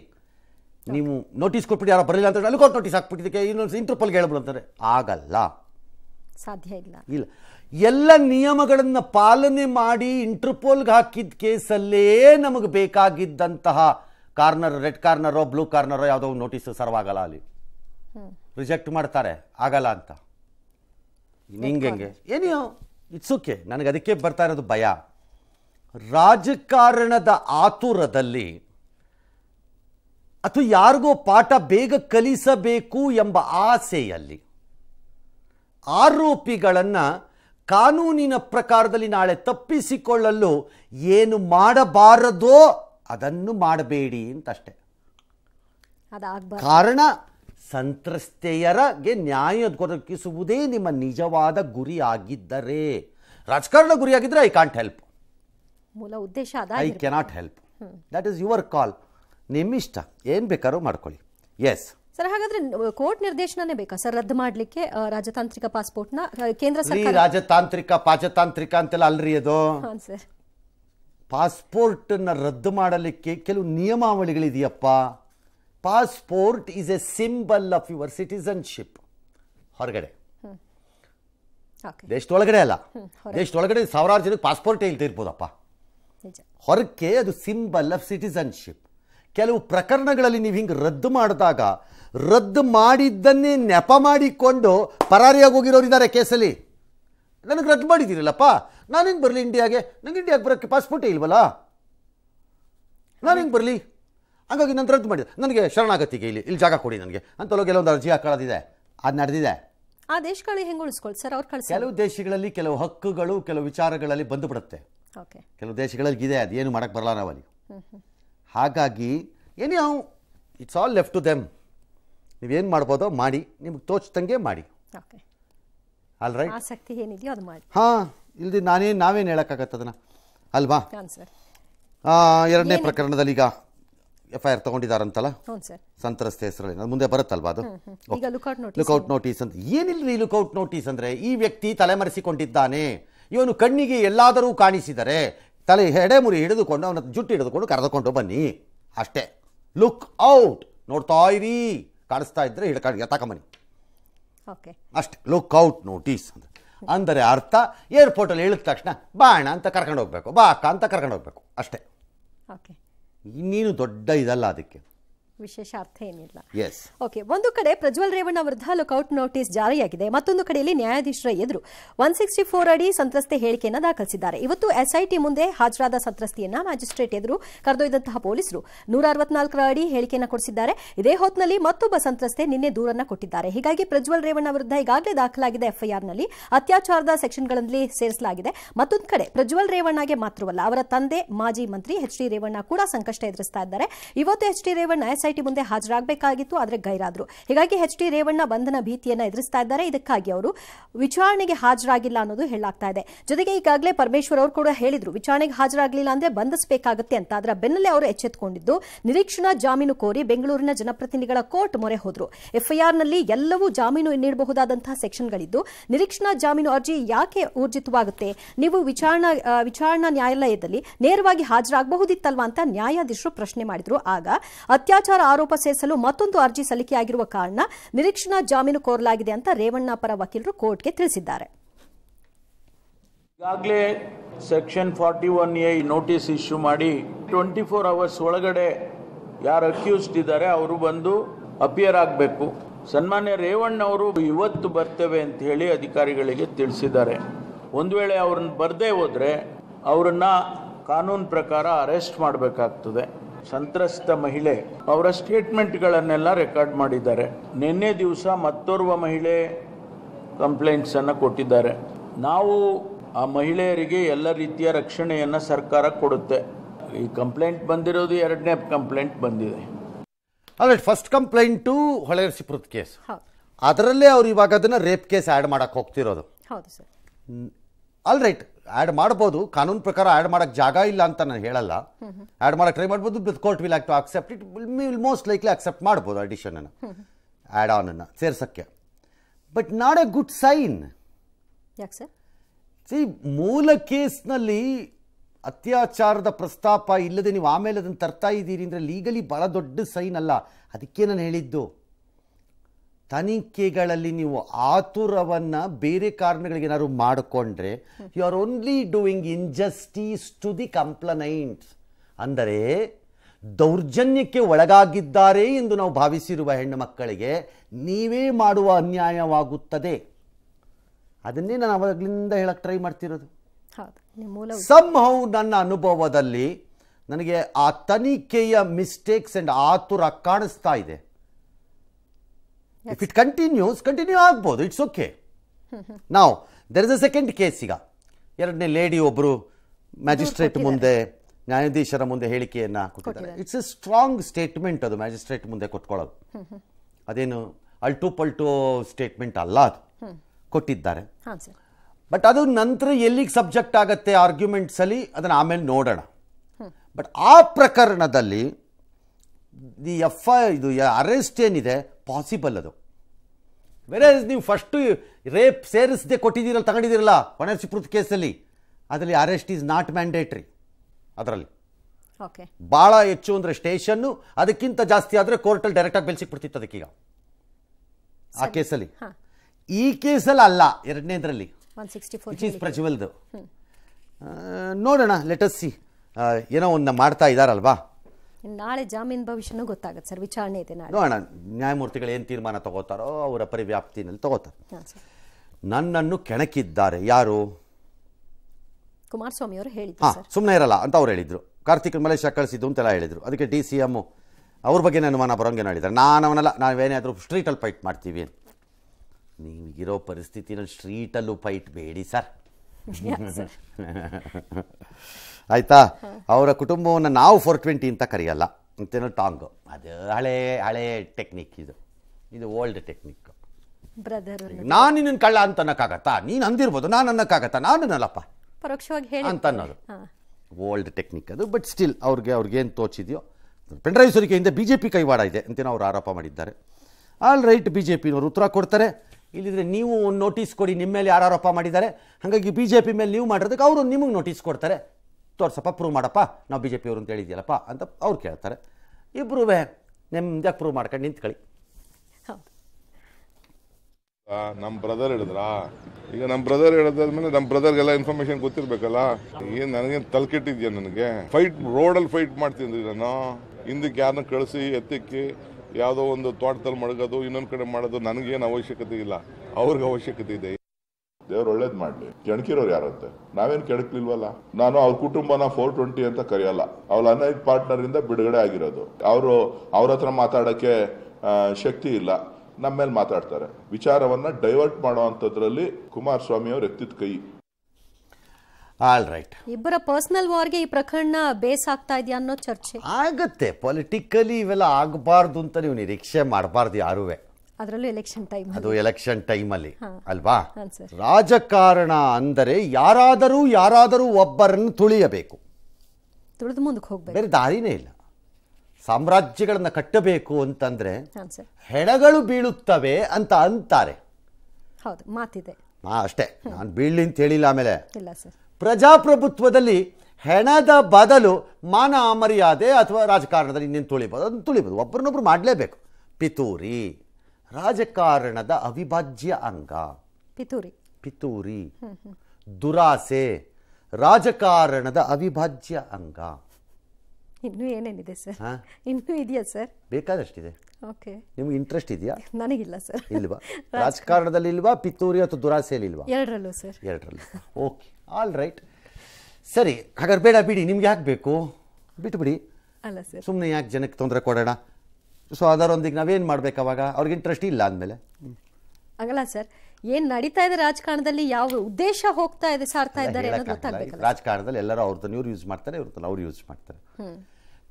ನೀವು ನೋಟಿಸ್ ಕೊಟ್ಬಿಟ್ಟು ಯಾರು ಬರಲಿಲ್ಲ ಅಂತ ಅಲ್ಲಿ ಕೊಟ್ಟು ನೋಟಿಸ್ ಹಾಕ್ಬಿಟ್ಟಿದ್ದಕ್ಕೆ ಇನ್ನೊಂದು ಇಂಟರ್ಪಲ್ಗೆ ಹೇಳ್ಬೋದು ಅಂತಾರೆ ಆಗಲ್ಲ ಸಾಧ್ಯ ಇಲ್ಲ ಇಲ್ಲ ಎಲ್ಲ ನಿಯಮಗಳನ್ನು ಪಾಲನೆ ಮಾಡಿ ಇಂಟರ್ಪೋಲ್ಗೆ ಹಾಕಿದ ಕೇಸಲ್ಲೇ ನಮಗೆ ಬೇಕಾಗಿದ್ದಂತಹ ಕಾರ್ನರ್ ರೆಡ್ ಕಾರ್ನರೋ ಬ್ಲೂ ಕಾರ್ನರೋ ಯಾವುದೋ ಒಂದು ನೋಟಿಸ್ ಸರ್ವ್ ಆಗಲ್ಲ ಅಲ್ಲಿ ರಿಜೆಕ್ಟ್ ಮಾಡ್ತಾರೆ ಆಗಲ್ಲ ಅಂತ ಹಿಂಗೆ ಹೆಂಗೆ ಏನೋ ಇಟ್ಸ್ ಓಕೆ ನನಗೆ ಅದಕ್ಕೆ ಬರ್ತಾ ಇರೋದು ಭಯ ರಾಜಕಾರಣದ ಆತುರದಲ್ಲಿ ಅಥವಾ ಯಾರಿಗೋ ಪಾಠ ಬೇಗ ಕಲಿಸಬೇಕು ಎಂಬ ಆಸೆಯಲ್ಲಿ ಆರೋಪಿಗಳನ್ನು ಕಾನೂನಿನ ಪ್ರಕಾರದಲ್ಲಿ ನಾಳೆ ತಪ್ಪಿಸಿಕೊಳ್ಳಲು ಏನು ಮಾಡಬಾರದೋ ಅದನ್ನು ಮಾಡಬೇಡಿ ಅಂತಷ್ಟೆ ಕಾರಣ ಸಂತ್ರಸ್ತೆಯರಗೆ ನ್ಯಾಯ ದೊರಕಿಸುವುದೇ ನಿಮ್ಮ ನಿಜವಾದ ಗುರಿ ಆಗಿದ್ದರೆ ರಾಜಕಾರಣ ಗುರಿಯಾಗಿದ್ರೆ ಐ ಕಾಂಟ್ ಹೆಲ್ಪ್ ಮೂಲ ಉದ್ದೇಶ I cannot help that is your call ನಿಮ್ಮಿಷ್ಟ ಏನ್ ಬೇಕಾದ್ರೂ ಮಾಡ್ಕೊಳ್ಳಿ ಎಸ್ ಸರ್ ಹಾಗಾದ್ರೆ ಕೋರ್ಟ್ ನಿರ್ದೇಶನನೇ ಬೇಕಾ ಸರ್ ರದ್ದು ಮಾಡಲಿಕ್ಕೆ ರಾಜತಾಂತ್ರಿಕ ನ ಕೇಂದ್ರ ರಾಜತಾಂತ್ರಿಕ ಪಾಚತಾಂತ್ರಿಕ ಅಂತೆಲ್ಲ ಅಲ್ರಿ ಅದು ಪಾಸ್ಪೋರ್ಟನ್ನು ರದ್ದು ಮಾಡಲಿಕ್ಕೆ ಕೆಲವು ನಿಯಮಾವಳಿಗಳಿದೆಯಪ್ಪ passport is a symbol of your citizenship ಹೊರಗಡೆ ದೇಶದೊಳಗಡೆ ಅಲ್ಲ ದೇಶದೊಳಗಡೆ ಸಾವಿರಾರು ಜನಕ್ಕೆ ಪಾಸ್ಪೋರ್ಟೇ ಇರ್ಬೋದಪ್ಪ ಹೊರಕ್ಕೆ ಅದು ಸಿಂಬಲ್ ಆಫ್ ಸಿಟಿಸನ್ಶಿಪ್ ಕೆಲವು ಪ್ರಕರಣಗಳಲ್ಲಿ ನೀವು ಹಿಂಗೆ ರದ್ದು ಮಾಡಿದಾಗ ರದ್ದು ಮಾಡಿದ್ದನ್ನೇ ನೆಪ ಮಾಡಿಕೊಂಡು ಪರಾರಿಯಾಗಿ ಹೋಗಿರೋರಿದ್ದಾರೆ ಕೇಸಲ್ಲಿ ನನಗೆ ರದ್ದು ಮಾಡಿದ್ದೀರಲ್ಲಪ್ಪ ನಾನು ಹೆಂಗೆ ಬರಲಿ ಇಂಡಿಯಾಗೆ ನಂಗೆ ಇಂಡಿಯಾಗೆ ಬರೋಕ್ಕೆ ಪಾಸ್ಪೋರ್ಟೇ ಇಲ್ವಲ್ಲ ಹೆಂಗ್ ಬರಲಿ ಹಾಗಾಗಿ ನಾನು ರದ್ದು ಮಾಡಿದೆ ನನಗೆ ಶರಣಾಗತಿಗೆ ಇಲ್ಲಿ ಇಲ್ಲಿ ಜಾಗ ಕೊಡಿ ನನಗೆ ಅಂತಲೋ ಕೆಲವೊಂದು ಅರ್ಜಿ ಹಾಕೊಳ್ಳೋದಿದೆ ಅದು ನಡೆದಿದೆ ಆ ದೇಶಗಳಿಗೆ ಹೆಂಗೆ ಉಳಿಸ್ಕೊಳ್ಳಿ ಸರ್ ಅವ್ರು ಕಳಿಸಿ ಕೆಲವು ದೇಶಗಳಲ್ಲಿ ಕೆಲವು ಹಕ್ಕುಗಳು ಕೆಲವು ವಿಚಾರಗಳಲ್ಲಿ ಬಂದು ಬಿಡುತ್ತೆ ಕೆಲವು ದೇಶಗಳಲ್ಲಿ ಇದೆ ಅದು ಏನು ಮಾಡೋಕ್ಕೆ ಬರಲ್ಲ ನಾವು ಅಲ್ಲಿ ಹಾಗಾಗಿ ಏನೇ ಅವು it's all left to them ನೀವೇನು ಮಾಡ್ಬೋದೋ ಮಾಡಿ ನಿಮ್ಗೆ ತೋಚ್ತಂಗೆ ಮಾಡಿ ಓಕೆ ಅಲ್ ರೈಟ್ ಆಸಕ್ತಿ ಏನಿದೆಯೋ ಅದು ಮಾಡಿ ಹಾ ಇಲ್ದಿ ನಾನೇನು ನಾವೇನು ಹೇಳಕ್ಕಾಗತ್ತೆ ಅದನ್ನ ಅಲ್ವಾ ಎರಡನೇ ಪ್ರಕರಣದಲ್ಲಿ ಈಗ ಎಫ್ ಐ ಆರ್ ತಗೊಂಡಿದಾರಂತಲ್ಲ ಸಂತ್ರಸ್ತೆ ಹೆಸರಲ್ಲಿ ಮುಂದೆ ಬರುತ್ತಲ್ವಾ ಅದು ಲುಕೌಟ್ ನೋಟಿಸ್ ಅಂತ ಏನಿಲ್ರಿ ಲುಕೌಟ್ ನೋಟಿಸ್ ಅಂದ್ರೆ ಈ ವ್ಯಕ್ತಿ ತಲೆಮರೆಸಿಕೊಂಡಿದ್ದಾನೆ ಇವನು ಕಣ್ಣಿಗೆ ಎಲ್ಲಾದರೂ ಕಾಣಿಸಿದರೆ ತಲೆ ಹೆಡೆಮುರಿ ಹಿಡಿದುಕೊಂಡು ಅವನ ಜುಟ್ಟು ಹಿಡಿದುಕೊಂಡು ಕರೆದುಕೊಂಡು ಬನ್ನಿ ಅಷ್ಟೇ ಲುಕ್ ಔಟ್ ನೋಡ್ತಾ ಇರಿ ಕಾಣಿಸ್ತಾ ಇದ್ರೆ ಹಿಡ್ಕೊಂಡು ಬನ್ನಿ ಅಷ್ಟೆ ಲುಕ್ ಔಟ್ ನೋಟಿಸ್ ಅಂತ ಅಂದರೆ ಅರ್ಥ ಏರ್ಪೋರ್ಟಲ್ಲಿ ಇಳಿದ ತಕ್ಷಣ ಬಾಣ ಅಂತ ಕರ್ಕೊಂಡು ಹೋಗಬೇಕು ಬಾ ಅಕ್ಕ ಅಂತ ಕರ್ಕೊಂಡು ಹೋಗ್ಬೇಕು ಅಷ್ಟೇ ಇನ್ನೇನು ದೊಡ್ಡ ಇದಲ್ಲ ಅದಕ್ಕೆ ವಿಶೇಷ ಅರ್ಥ ಏನಿಲ್ಲ ಓಕೆ ಒಂದು ಕಡೆ ಪ್ರಜ್ವಲ್ ರೇವಣ್ಣ ವಿರುದ್ಧ ಲುಕೌಟ್ ನೋಟಿಸ್ ಜಾರಿಯಾಗಿದೆ ಮತ್ತೊಂದು ಕಡೆಯಲ್ಲಿ ನ್ಯಾಯಾಧೀಶರ ಎದುರು ಒನ್ ಸಿಕ್ಸ್ಟಿ ಫೋರ್ ಅಡಿ ಸಂತ್ರಸ್ತೆ ಹೇಳಿಕೆಯನ್ನು ದಾಖಲಿಸಿದ್ದಾರೆ ಇವತ್ತು ಎಸ್ಐಟಿ ಮುಂದೆ ಹಾಜರಾದ ಸಂತ್ರಸ್ತೆಯನ್ನ ಮ್ಯಾಜಿಸ್ಟ್ರೇಟ್ ಎದುರು ಕರೆದೊಯ್ದಂತಹ ಪೊಲೀಸರು ನೂರ ಅರವತ್ನಾಲ್ಕರ ಅಡಿ ಹೇಳಿಕೆಯನ್ನು ಕೊಡಿಸಿದ್ದಾರೆ ಇದೇ ಹೊತ್ತಿನಲ್ಲಿ ಮತ್ತೊಬ್ಬ ಸಂತ್ರಸ್ತೆ ನಿನ್ನೆ ದೂರನ್ನ ಕೊಟ್ಟಿದ್ದಾರೆ ಹೀಗಾಗಿ ಪ್ರಜ್ವಲ್ ರೇವಣ್ಣ ವಿರುದ್ಧ ಈಗಾಗಲೇ ದಾಖಲಾಗಿದೆ ಎಫ್ಐಆರ್ನಲ್ಲಿ ಅತ್ಯಾಚಾರದ ಸೆಕ್ಷನ್ಗಳಲ್ಲಿ ಸೇರಿಸಲಾಗಿದೆ ಮತ್ತೊಂದು ಕಡೆ ಪ್ರಜ್ವಲ್ ರೇವಣ್ಣಗೆ ಮಾತ್ರವಲ್ಲ ಅವರ ತಂದೆ ಮಾಜಿ ಮಂತ್ರಿ ಎಚ್ ಡಿ ರೇವಣ್ಣ ಕೂಡ ಸಂಕಷ್ಟ ಎದುರಿಸ್ತಾ ಇದ್ದಾರೆ ಇವತ್ತು ಎಚ್ ಡಿ ರೇವಣ್ಣ ಎಸ್ಐಟಿ ಮುಂದೆ ಹಾಜರಾಗಬೇಕಾಗಿತ್ತು ಆದರೆ ಗೈರಾದರು ಹೀಗಾಗಿ ಎಚ್ ಡಿ ರೇವಣ್ಣ ಬಂಧನ ಭೀತಿಯನ್ನು ಎದುರಿಸ್ತಾ ಇದ್ದಾರೆ ಇದಕ್ಕಾಗಿ ಅವರು ವಿಚಾರಣೆಗೆ ಹಾಜರಾಗಿಲ್ಲ ಅನ್ನೋದು ಹೇಳಾಗ್ತಾ ಇದೆ ಜೊತೆಗೆ ಈಗಾಗಲೇ ಪರಮೇಶ್ವರ್ ಅವರು ಕೂಡ ಹೇಳಿದ್ರು ವಿಚಾರಣೆಗೆ ಹಾಜರಾಗಲಿಲ್ಲ ಅಂದ್ರೆ ಬಂಧಿಸಬೇಕಾಗುತ್ತೆ ಅಂತ ಅದರ ಬೆನ್ನಲ್ಲೇ ಅವರು ಎಚ್ಚೆತ್ತುಕೊಂಡಿದ್ದು ನಿರೀಕ್ಷಣಾ ಜಾಮೀನು ಕೋರಿ ಬೆಂಗಳೂರಿನ ಜನಪ್ರತಿನಿಧಿಗಳ ಕೋರ್ಟ್ ಮೊರೆ ಹೋದ್ರು ಎಫ್ಐಆರ್ನಲ್ಲಿ ಎಲ್ಲವೂ ಜಾಮೀನು ನೀಡಬಹುದಾದಂತಹ ಸೆಕ್ಷನ್ಗಳಿದ್ದು ನಿರೀಕ್ಷಣಾ ಜಾಮೀನು ಅರ್ಜಿ ಯಾಕೆ ಊರ್ಜಿತವಾಗುತ್ತೆ ನೀವು ವಿಚಾರಣಾ ವಿಚಾರಣಾ ನ್ಯಾಯಾಲಯದಲ್ಲಿ ನೇರವಾಗಿ ಹಾಜರಾಗಬಹುದಿತ್ತಲ್ವಾ ಅಂತ ನ್ಯಾಯಾಧೀಶರು ಪ್ರಶ್ನೆ ಮಾಡಿದ್ರು ಆಗ ಅತ್ಯಾಚಾರ ಭ್ರಷ್ಟಾಚಾರ ಆರೋಪ ಸೇರಿಸಲು ಮತ್ತೊಂದು ಅರ್ಜಿ ಸಲ್ಲಿಕೆಯಾಗಿರುವ ಕಾರಣ ನಿರೀಕ್ಷಣಾ ಜಾಮೀನು ಕೋರಲಾಗಿದೆ ಅಂತ ರೇವಣ್ಣ ಪರ ವಕೀಲರು ಕೋರ್ಟ್ಗೆ ತಿಳಿಸಿದ್ದಾರೆ ಈಗಾಗಲೇ section forty one A notice issue ಮಾಡಿ ಟ್ವೆಂಟಿ ಫೋರ್ ಅವರ್ಸ್ ಒಳಗಡೆ ಯಾರು ಅಕ್ಯೂಸ್ಡ್ ಇದ್ದಾರೆ ಅವರು ಬಂದು ಅಪಿಯರ್ ಆಗಬೇಕು ಸನ್ಮಾನ್ಯ ರೇವಣ್ಣ ಅವರು ಇವತ್ತು ಬರ್ತೇವೆ ಅಂತ ಹೇಳಿ ಅಧಿಕಾರಿಗಳಿಗೆ ತಿಳಿಸಿದ್ದಾರೆ ಒಂದು ವೇಳೆ ಅವ್ರನ್ನ ಬರದೇ ಹೋದರೆ ಅವರನ್ನ ಕಾನೂನು ಪ್ರಕಾರ ಅರೆಸ್ಟ್ ಮಾಡಬೇಕಾಗ್ತದೆ ಸಂತ್ರಸ್ತ ಮಹಿಳೆ ಅವರ ಸ್ಟೇಟ್ಮೆಂಟ್ಗಳನ್ನೆಲ್ಲ ರೆಕಾರ್ಡ್ ಮಾಡಿದ್ದಾರೆ ನಿನ್ನೆ ದಿವಸ ಮತ್ತೋರ್ವ ಮಹಿಳೆ ಕಂಪ್ಲೇಂಟ್ಸನ್ನು ಕೊಟ್ಟಿದ್ದಾರೆ ನಾವು ಆ ಮಹಿಳೆಯರಿಗೆ ಎಲ್ಲ ರೀತಿಯ ರಕ್ಷಣೆಯನ್ನು ಸರ್ಕಾರ ಕೊಡುತ್ತೆ ಈ ಕಂಪ್ಲೇಂಟ್ ಬಂದಿರೋದು ಎರಡನೇ ಕಂಪ್ಲೇಂಟ್ ಬಂದಿದೆ ಅಲ್ಲ ಫಸ್ಟ್ ಕಂಪ್ಲೇಂಟು ಹೊಳೆಸಿಪೃತ್ ಕೇಸ್ ಅದರಲ್ಲೇ ಅವ್ರು ಇವಾಗ ಅದನ್ನು ರೇಪ್ ಕೇಸ್ ಆ್ಯಡ್ ಮಾಡೋಕ್ಕೆ ಹೋಗ್ತಿರೋದು ಹೌದು ಸರ್ ಆಲ್ ರೈಟ್ ಆ್ಯಡ್ ಮಾಡ್ಬೋದು ಕಾನೂನು ಪ್ರಕಾರ ಆ್ಯಡ್ ಮಾಡೋಕ್ಕೆ ಜಾಗ ಇಲ್ಲ ಅಂತ ನಾನು ಹೇಳಲ್ಲ ಆ್ಯಡ್ ಮಾಡೋಕ್ಕೆ ಟ್ರೈ ಮಾಡ್ಬೋದು court will act to accept it will most likely accept ಮಾಡ್ಬೋದು ಅಡಿಷನನ್ನು ಆ್ಯಡ್ ಆನನ್ನು ಸೇರ್ಸೋಕ್ಕೆ but not a good sign sir see ಮೂಲ ಕೇಸ್ನಲ್ಲಿ ಅತ್ಯಾಚಾರದ ಪ್ರಸ್ತಾಪ ಇಲ್ಲದೆ ನೀವು ಆಮೇಲೆ ಅದನ್ನು ತರ್ತಾ ಇದ್ದೀರಿ ಅಂದರೆ ಲೀಗಲಿ ಭಾಳ ದೊಡ್ಡ ಸೈನ್ ಅಲ್ಲ ಅದಕ್ಕೆ ನಾನು ಹೇಳಿದ್ದು ತನಿಖೆಗಳಲ್ಲಿ ನೀವು ಆತುರವನ್ನು ಬೇರೆ ಕಾರಣಗಳಿಗೆ ಏನಾದ್ರು ಮಾಡಿಕೊಂಡ್ರೆ you are only doing injustice to the complainant ಅಂದರೆ ದೌರ್ಜನ್ಯಕ್ಕೆ ಒಳಗಾಗಿದ್ದಾರೆ ಎಂದು ನಾವು ಭಾವಿಸಿರುವ ಹೆಣ್ಣು ಮಕ್ಕಳಿಗೆ ನೀವೇ ಮಾಡುವ ಅನ್ಯಾಯವಾಗುತ್ತದೆ ಅದನ್ನೇ ನಾನು ಅವಾಗಲಿಂದ ಹೇಳಕ್ಕೆ ಟ್ರೈ ಮಾಡ್ತಿರೋದು ಸಂಹೌ ನನ್ನ ಅನುಭವದಲ್ಲಿ ನನಗೆ ಆ ತನಿಖೆಯ ಮಿಸ್ಟೇಕ್ಸ್ ಆ್ಯಂಡ್ ಆತುರ ಕಾಣಿಸ್ತಾ ಇದೆ ಇಫ್ ಇಟ್ ಕಂಟಿನ್ಯೂಸ್ ಕಂಟಿನ್ಯೂ ಆಗ್ಬೋದು ಇಟ್ಸ್ ಓಕೆ ನಾವು there is a second case ಈಗ ಎರಡನೇ ಲೇಡಿ ಒಬ್ಬರು ಮ್ಯಾಜಿಸ್ಟ್ರೇಟ್ ಮುಂದೆ ನ್ಯಾಯಾಧೀಶರ ಮುಂದೆ ಹೇಳಿಕೆಯನ್ನು ಕೊಟ್ಟಿದ್ದಾರೆ ಇಟ್ಸ್ ಎ ಸ್ಟ್ರಾಂಗ್ ಸ್ಟೇಟ್ಮೆಂಟ್ ಅದು ಮ್ಯಾಜಿಸ್ಟ್ರೇಟ್ ಮುಂದೆ ಕೊಟ್ಕೊಳ್ಳೋದು ಅದೇನು ಅಲ್ಟು ಪಲ್ಟು ಸ್ಟೇಟ್ಮೆಂಟ್ ಅಲ್ಲ ಅದು ಕೊಟ್ಟಿದ್ದಾರೆ ಬಟ್ ಅದು ನಂತರ ಎಲ್ಲಿಗೆ ಸಬ್ಜೆಕ್ಟ್ ಆಗತ್ತೆ ಆರ್ಗ್ಯುಮೆಂಟ್ಸಲ್ಲಿ ಅದನ್ನು ಆಮೇಲೆ ನೋಡೋಣ ಬಟ್ ಆ ಪ್ರಕರಣದಲ್ಲಿ ದಿ ಎಫ್ ಐ ಇದು ಅರೆಸ್ಟ್ ಏನಿದೆ ಪಾಸಿಬಲ್ ಅದು ವೆರ ನೀವು ಫಸ್ಟು ರೇಪ್ ಸೇರಿಸದೆ ಕೊಟ್ಟಿದ್ದೀರಲ್ಲ ತಗೊಂಡಿದ್ದೀರಲ್ಲ ಹೊಣೆಸೀಕೃತ ಕೇಸಲ್ಲಿ ಅದರಲ್ಲಿ ಅರೆಸ್ಟ್ ಈಸ್ ನಾಟ್ ಮ್ಯಾಂಡೇಟ್ರಿ ಅದರಲ್ಲಿ ಭಾಳ ಹೆಚ್ಚು ಅಂದರೆ ಸ್ಟೇಷನ್ನು ಅದಕ್ಕಿಂತ ಜಾಸ್ತಿ ಆದರೆ ಕೋರ್ಟಲ್ಲಿ ಡೈರೆಕ್ಟಾಗಿ ಬೆಲ್ ಕೊಡ್ತಿತ್ತು ಅದಕ್ಕೀಗ ಆ ಕೇಸಲ್ಲಿ ಈ ಕೇಸಲ್ಲಿ ಅಲ್ಲ ಎರಡನೇದರಲ್ಲಿ ಪ್ರಜ್ವಲ್ದು ನೋಡೋಣ ಲೆಟಸ್ ಸಿ ಏನೋ ಒಂದು ಮಾಡ್ತಾ ಇದ್ದಾರಲ್ವಾ ನಾಳೆ ಜಾಮೀನು ಭವಿಷ್ಯನೂ ಗೊತ್ತಾಗುತ್ತೆ ಸರ್ ವಿಚಾರಣೆ ಇದೆ ನೋಡೋಣ ನ್ಯಾಯಮೂರ್ತಿಗಳು ಏನು ತೀರ್ಮಾನ ತಗೋತಾರೋ ಅವರ ಪರಿವ್ಯಾಪ್ತಿನಲ್ಲಿ ತಗೋತಾರೆ ನನ್ನನ್ನು ಕೆಣಕಿದ್ದಾರೆ ಯಾರು ಕುಮಾರಸ್ವಾಮಿ ಅವರು ಹೇಳಿದ್ರು ಸುಮ್ಮನೆ ಇರಲ್ಲ ಅಂತ ಅವ್ರು ಹೇಳಿದ್ರು ಕಾರ್ತಿಕ್ ಮಲೇಷ್ಯಾ ಕಳಿಸಿದ್ದು ಅಂತೆಲ್ಲ ಹೇಳಿದ್ರು ಅದಕ್ಕೆ ಡಿ ಸಿ ಎಮ್ ಅವ್ರ ಬಗ್ಗೆ ಅನುಮಾನ ಬರೋಂಗೆ ಹೇಳಿದ್ದಾರೆ ನಾನು ಅವನಲ್ಲ ನಾವೇನಾದರೂ ಸ್ಟ್ರೀಟಲ್ಲಿ ಫೈಟ್ ಮಾಡ್ತೀವಿ ನೀವಿಗಿರೋ ಪರಿಸ್ಥಿತಿನಲ್ಲಿ ಸ್ಟ್ರೀಟಲ್ಲೂ ಫೈಟ್ ಬೇಡಿ ಸರ್ ಆಯಿತಾ ಅವರ ಕುಟುಂಬವನ್ನು ನಾವು ಫೋರ್ ಟ್ವೆಂಟಿ ಅಂತ ಕರೆಯಲ್ಲ ಅಂತೇನು ಟಾಂಗು ಅದು ಹಳೇ ಹಳೇ ಟೆಕ್ನಿಕ್ ಇದು ಇದು ಓಲ್ಡ್ ಟೆಕ್ನಿಕ್ ಬ್ರದರ್ ನಾನು ನಿನ್ನ ಕಳ್ಳ ಅಂತ ಅನ್ನೋಕ್ಕಾಗತ್ತಾ ನೀನು ಅಂದಿರ್ಬೋದು ನಾನು ಅನ್ನೋಕ್ಕಾಗತ್ತಾ ನಾನು ಅನ್ನಲ್ಲಪ್ಪ ಪರೋಕ್ಷವಾಗಿ ಹೇಳಿ ಅಂತ ಅನ್ನೋದು ಓಲ್ಡ್ ಟೆಕ್ನಿಕ್ ಅದು ಬಟ್ ಸ್ಟಿಲ್ ಅವ್ರಿಗೆ ಏನು ತೋಚಿದೆಯೋ ಪಿಣರಾಯಿ ಸೋರಿಕೆಯಿಂದ ಬಿ ಜೆ ಪಿ ಕೈವಾಡ ಇದೆ ಅಂತೇನು ಅವ್ರು ಆರೋಪ ಮಾಡಿದ್ದಾರೆ ಆಲ್ ರೈಟ್ ಬಿ ಜೆ ಪಿನವರು ಉತ್ತರ ಕೊಡ್ತಾರೆ ಇಲ್ಲಿದ್ರೆ ನೀವು ಒಂದು ನೋಟಿಸ್ ಕೊಡಿ ನಿಮ್ಮ ಮೇಲೆ ಯಾರು ಆರೋಪ ಮಾಡಿದ್ದಾರೆ ಹಾಗಾಗಿ ಬಿ ಜೆ ಪಿ ಮೇಲೆ ನೀವು ಮಾಡಿರೋದಕ್ಕೆ ಅವರು ನಿಮಗೆ ನೋಟಿಸ್ ಕೊಡ್ತಾರೆ ತೋರ್ಸಪ್ಪ ಪ್ರೂವ್ ಮಾಡಪ್ಪ ನಾವು ಬಿ ಜೆ ಪಿಯವರು ಅಂತ ಹೇಳಿದ್ಯಲ್ಲಪ್ಪ ಅಂತ ಅವ್ರು ಕೇಳ್ತಾರೆ ಇಬ್ಬರೂ ನೆಮ್ಮದಿಯಾಗಿ ಪ್ರೂವ್ ಮಾಡ್ಕೊಂಡು ನಿಂತ್ಕೊಳ್ಳಿ ನಮ್ಮ ಬ್ರದರ್ ಹೇಳಿದ್ರಾ ಈಗ ನಮ್ಮ ಬ್ರದರ್ ಹೇಳಿದ್ಮೇಲೆ ನಮ್ಮ ಬ್ರದರ್ಗೆಲ್ಲ ಇನ್ಫಾರ್ಮೇಶನ್ ಗೊತ್ತಿರಬೇಕಲ್ಲ ಏನು ನನಗೇನು ತಲೆಕೆಟ್ಟಿದ್ಯಾ ನನಗೆ ಫೈಟ್ ರೋಡಲ್ಲಿ ಫೈಟ್ ಮಾಡ್ತೀನಿ ನಾನು ಹಿಂದಕ್ಕೆ ಯಾರನ್ನ ಕಳಿಸಿ ಎತ್ತಿಕ್ಕಿ ಯಾವುದೋ ಒಂದು ತೋಟದಲ್ಲಿ ಮಡಗೋದು ಇನ್ನೊಂದು ಕಡೆ ಮಾಡೋದು ನನಗೇನು ಅವಶ್ಯಕತೆ ಇಲ್ಲ ಅವ್ರಿಗೆ ಅವಶ್ಯಕತೆ ಇದೆ ದೇವ್ರು ಒಳ್ಳೇದ್ ಮಾಡ್ಲಿ ಕೆಣಕಿರೋರು ಯಾರಂತೆ ನಾವೇನು ಕೆಣಕ್ಲಿಲ್ವಲ್ಲ ನಾನು ಅವ್ರ ಕುಟುಂಬನ ಫೋರ್ ಟ್ವೆಂಟಿ ಅಂತ ಕರೆಯಲ್ಲ ಅವ್ರ ಅನೈಟ್ ಪಾರ್ಟ್ನರ್ ಇಂದ ಬಿಡುಗಡೆ ಆಗಿರೋದು ಅವರು ಅವ್ರ ಹತ್ರ ಮಾತಾಡೋಕ್ಕೆ ಶಕ್ತಿ ಇಲ್ಲ ನಮ್ಮ ಮೇಲೆ ಮಾತಾಡ್ತಾರೆ ವಿಚಾರವನ್ನ ಡೈವರ್ಟ್ ಮಾಡೋ ಅಂಥದ್ರಲ್ಲಿ ಕುಮಾರಸ್ವಾಮಿ ಅವ್ರ ಎತ್ತಿದ ಕೈ ಆಲ್ ರೈಟ್ ಇಬ್ಬರ ಪರ್ಸನಲ್ ವಾರ್ಗೆ ಈ ಪ್ರಕರಣ ಬೇಸ್ ಆಗ್ತಾ ಇದೆಯಾ ಅನ್ನೋ ಚರ್ಚೆ ಆಗತ್ತೆ ಪೊಲಿಟಿಕಲಿ ಇವೆಲ್ಲ ಆಗಬಾರ್ದು ಅಂತ ನೀವು ನಿರೀಕ್ಷೆ ಮಾಡಬಾರ್ದು ಯಾರುವೆ ಅದರಲ್ಲೂ ಎಲೆಕ್ಷನ್ ಟೈಮ್ ಅದು ಎಲೆಕ್ಷನ್ ಟೈಮಲ್ಲಿ ಅಲ್ವಾ ರಾಜಕಾರಣ ಅಂದರೆ ಯಾರಾದರೂ ಯಾರಾದರೂ ಒಬ್ಬರನ್ನು ತುಳಿಯಬೇಕು ತುಳಿದು ಮುಂದಕ್ಕೆ ಹೋಗ್ಬೇಕು ಬೇರೆ ದಾರಿನೇ ಇಲ್ಲ ಸಾಮ್ರಾಜ್ಯಗಳನ್ನು ಕಟ್ಟಬೇಕು ಅಂತಂದ್ರೆ ಹೆಣಗಳು ಬೀಳುತ್ತವೆ ಅಂತ ಅಂತಾರೆ ಹೌದು ಮಾತಿದೆ ಅಷ್ಟೇ ನಾನು ಬೀಳ್ಲಿ ಅಂತ ಹೇಳಿಲ್ಲ ಆಮೇಲೆ ಇಲ್ಲ ಪ್ರಜಾಪ್ರಭುತ್ವದಲ್ಲಿ ಹೆಣದ ಬದಲು ಮಾನ ಮರ್ಯಾದೆ ಅಥವಾ ರಾಜಕಾರಣದಲ್ಲಿ ಇನ್ನೇನು ತುಳಿಬೋದು ಅದನ್ನು ತುಳಿಬೋದು ಒಬ್ಬರನ್ನೊಬ್ರು ಮಾಡಲೇಬೇಕು ಪಿತೂರಿ ರಾಜಕಾರಣದ ಅವಿಭಾಜ್ಯ ಅಂಗ ಪಿತೂರಿ ಪಿತೂರಿ ದುರಾಸೆ ರಾಜಕಾರಣದ ಅವಿಭಾಜ್ಯ ಅಂಗ ಇನ್ನೂ ಏನೇನಿದೆ ಸರ್ ಇನ್ನೂ ಇದೆಯಾ ಸರ್ ಬೇಕಾದಷ್ಟಿದೆ ಓಕೆ ನಿಮ್ಗೆ ಇಂಟ್ರೆಸ್ಟ್ ಇದೆಯಾ ನನಗಿಲ್ಲ ಸರ್ ಇಲ್ವಾ ರಾಜಕಾರಣದಲ್ಲಿ ಇಲ್ವಾ ಪಿತೂರಿ ಅಥವಾ ದುರಾಸೆಯಲ್ಲಿ ಇಲ್ವಾ ಎರಡರಲ್ಲೂ ಸರ್ ಎರಡರಲ್ಲೂ ಓಕೆ ಆಲ್ ರೈಟ್ ಸರಿ ಹಾಗಾದ್ರೆ ಬೇಡ ಬಿಡಿ ನಿಮ್ಗೆ ಯಾಕೆ ಬೇಕು ಬಿಟ್ಟು ಬಿಡಿ ಅಲ್ಲ ಸರ್ ಸುಮ್ಮನೆ ಯಾಕೆ ಜನಕ್ಕೆ ತೊಂದರೆ ಕೊಡೋಣ ಸೊ ಅದರೊಂದಿಗೆ ನಾವೇನು ಮಾಡ್ಬೇಕು ಅವಾಗ ಅವ್ರಿಗೆ ಇಂಟ್ರೆಸ್ಟ್ ಇಲ್ಲ ಅಂದಮೇಲೆ ಹಂಗಲ್ಲ ಸರ್ ಏನು ನಡೀತಾ ಇದೆ ರಾಜಕಾರಣದಲ್ಲಿ ಯಾವ ಉದ್ದೇಶ ಹೋಗ್ತಾ ಇದೆ ಸಾರ್ತಾ ಇದ್ದಾರೆ ರಾಜಕಾರಣದಲ್ಲಿ ಎಲ್ಲರೂ ಅವ್ರದ್ದು ಇವ್ರು ಯೂಸ್ ಮಾಡ್ತಾರೆ ಇವ್ರದ್ದು ಅವ್ರು ಯೂಸ್ ಮಾಡ್ತಾರೆ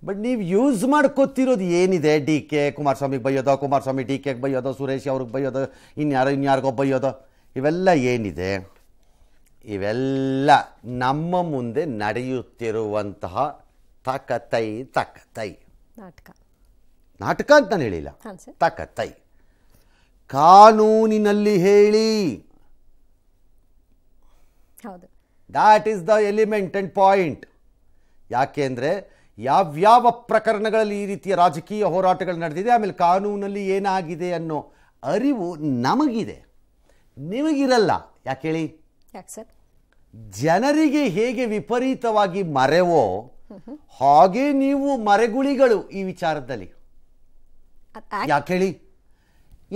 ಬಟ್ ನೀವು ಯೂಸ್ ಮಾಡ್ಕೋತಿರೋದು ಏನಿದೆ ಡಿ ಕೆ ಕುಮಾರಸ್ವಾಮಿಗೆ ಬೈಯೋದೋ ಕುಮಾರಸ್ವಾಮಿ ಡಿ ಕೆಗೆ ಬೈಯೋದೋ ಸುರೇಶ್ ಅವ್ರಿಗೆ ಬೈಯೋದೋ ಇನ್ಯಾರೋ ಇನ್ಯಾರಿಗೋ ಬೈಯೋದೋ ಇವೆಲ್ಲ ಏನಿದೆ ಇವೆಲ್ಲ ನಮ್ಮ ಮುಂದೆ ನಡೆಯುತ್ತಿರುವಂತಹ ತಕತೈ ತಕತೈ ನಾಟಕ ನಾಟಕ ಅಂತ ನಾನು ಹೇಳಿಲ್ಲ ತೈ ಕಾನೂನಿನಲ್ಲಿ ಹೇಳಿ that is the element and point ಅಂದರೆ ಯಾವ್ಯಾವ ಪ್ರಕರಣಗಳಲ್ಲಿ ಈ ರೀತಿಯ ರಾಜಕೀಯ ಹೋರಾಟಗಳು ನಡೆದಿದೆ ಆಮೇಲೆ ಕಾನೂನಲ್ಲಿ ಏನಾಗಿದೆ ಅನ್ನೋ ಅರಿವು ನಮಗಿದೆ ನಿಮಗಿರಲ್ಲ ಯಾಕೆ ಹೇಳಿ ಜನರಿಗೆ ಹೇಗೆ ವಿಪರೀತವಾಗಿ ಮರೆವೋ ಹಾಗೆ ನೀವು ಮರೆಗುಳಿಗಳು ಈ ವಿಚಾರದಲ್ಲಿ ಯಾಕೆ ಹೇಳಿ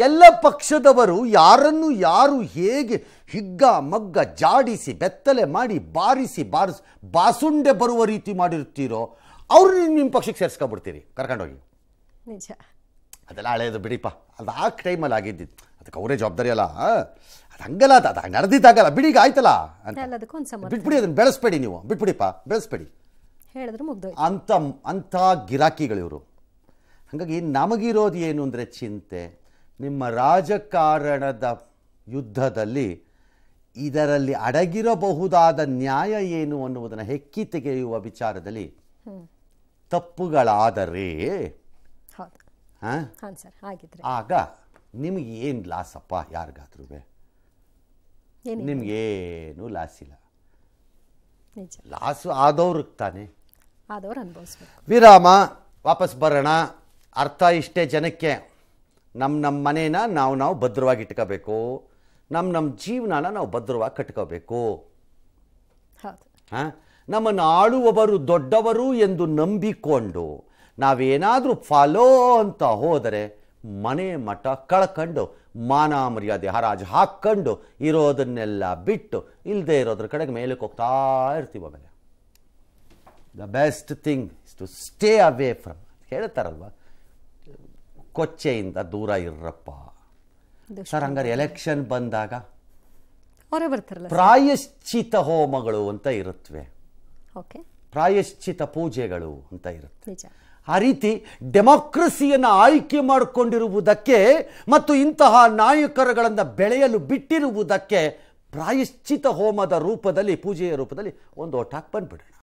ಎಲ್ಲ ಪಕ್ಷದವರು ಯಾರನ್ನು ಯಾರು ಹೇಗೆ ಹಿಗ್ಗ ಮಗ್ಗ ಜಾಡಿಸಿ ಬೆತ್ತಲೆ ಮಾಡಿ ಬಾರಿಸಿ ಬಾರಿಸಿ ಬಾಸುಂಡೆ ಬರುವ ರೀತಿ ಮಾಡಿರ್ತೀರೋ ಅವ್ರು ನಿಮ್ಮ ಪಕ್ಷಕ್ಕೆ ಸೇರಿಸ್ಕೊಬಿಡ್ತೀರಿ ಕರ್ಕೊಂಡೋಗಿ ನಿಜ ಅದೆಲ್ಲ ಹಳೆಯದು ಬಿಡಿಪ್ಪ ಅದು ಆ ಟೈಮಲ್ಲಿ ಆಗಿದ್ದು ಅದಕ್ಕೆ ಅವರೇ ಜವಾಬ್ದಾರಿ ಅಲ್ಲ ಅದು ಹಂಗಲ್ಲ ಅದು ಅದು ನಡೆದಿದ್ದಾಗಲ್ಲ ಬಿಡಿಗೆ ಆಯ್ತಲ್ಲ ಬಿಟ್ಬಿಡಿ ಅದನ್ನು ಬೆಳೆಸ್ಬೇಡಿ ನೀವು ಬಿಟ್ಬಿಡಿಪ್ಪ ಬೆಳೆಸ್ಬೇಡಿ ಹೇಳಿದ್ರು ಮುಗ್ದು ಅಂತ ಅಂಥ ಗಿರಾಕಿಗಳಿವರು ಹಾಗಾಗಿ ನಮಗಿರೋದು ಏನು ಅಂದರೆ ಚಿಂತೆ ನಿಮ್ಮ ರಾಜಕಾರಣದ ಯುದ್ಧದಲ್ಲಿ ಇದರಲ್ಲಿ ಅಡಗಿರಬಹುದಾದ ನ್ಯಾಯ ಏನು ಅನ್ನುವುದನ್ನು ಹೆಕ್ಕಿ ತೆಗೆಯುವ ವಿಚಾರದಲ್ಲಿ ತಪ್ಪುಗಳಾದರೆ ಆಗ ನಿಮ್ಗೆ ಏನು ಲಾಸಪ್ಪ ಯಾರಿಗಾದ್ರೂ ನಿಮ್ಗೇನು ಲಾಸ್ ಇಲ್ಲ ಲಾಸು ಆದವ್ರಿಗೆ ತಾನೆ ವಿರಾಮ ವಾಪಸ್ ಬರೋಣ ಅರ್ಥ ಇಷ್ಟೇ ಜನಕ್ಕೆ ನಮ್ಮ ನಮ್ಮ ಮನೇನ ನಾವು ನಾವು ಭದ್ರವಾಗಿ ಇಟ್ಕೋಬೇಕು ನಮ್ಮ ನಮ್ಮ ಜೀವನನ ನಾವು ಭದ್ರವಾಗಿ ಕಟ್ಕೋಬೇಕು ಹಾಂ ನಮ್ಮನ್ನು ಆಳುವವರು ದೊಡ್ಡವರು ಎಂದು ನಂಬಿಕೊಂಡು ನಾವೇನಾದರೂ ಫಾಲೋ ಅಂತ ಹೋದರೆ ಮನೆ ಮಠ ಕಳ್ಕೊಂಡು ಮಾನ ಮರ್ಯಾದೆ ಹರಾಜು ಹಾಕ್ಕೊಂಡು ಇರೋದನ್ನೆಲ್ಲ ಬಿಟ್ಟು ಇಲ್ಲದೆ ಇರೋದ್ರ ಕಡೆಗೆ ಮೇಲಕ್ಕೆ ಹೋಗ್ತಾ ಇರ್ತೀವಿ ಆಮೇಲೆ the best thing is to stay away from ಹೇಳ್ತಾರಲ್ವ ಕೊಚ್ಚೆಯಿಂದ ದೂರ ಇರ್ರಪ್ಪ ಸರ್ ಹಂಗಾರೆ ಎಲೆಕ್ಷನ್ ಬಂದಾಗ ಪ್ರಾಯಶ್ಚಿತ ಹೋಮಗಳು ಅಂತ ಇರುತ್ತವೆ ಪ್ರಾಯಶ್ಚಿತ ಪೂಜೆಗಳು ಅಂತ ಇರುತ್ತೆ ಆ ರೀತಿ ಡೆಮಾಕ್ರಸಿಯನ್ನು ಆಯ್ಕೆ ಮಾಡಿಕೊಂಡಿರುವುದಕ್ಕೆ ಮತ್ತು ಇಂತಹ ನಾಯಕರುಗಳನ್ನು ಬೆಳೆಯಲು ಬಿಟ್ಟಿರುವುದಕ್ಕೆ ಪ್ರಾಯಶ್ಚಿತ ಹೋಮದ ರೂಪದಲ್ಲಿ ಪೂಜೆಯ ರೂಪದಲ್ಲಿ ಒಂದು ಒಟ್ಟಾಗಿ ಬಂದ್ಬಿಡೋಣ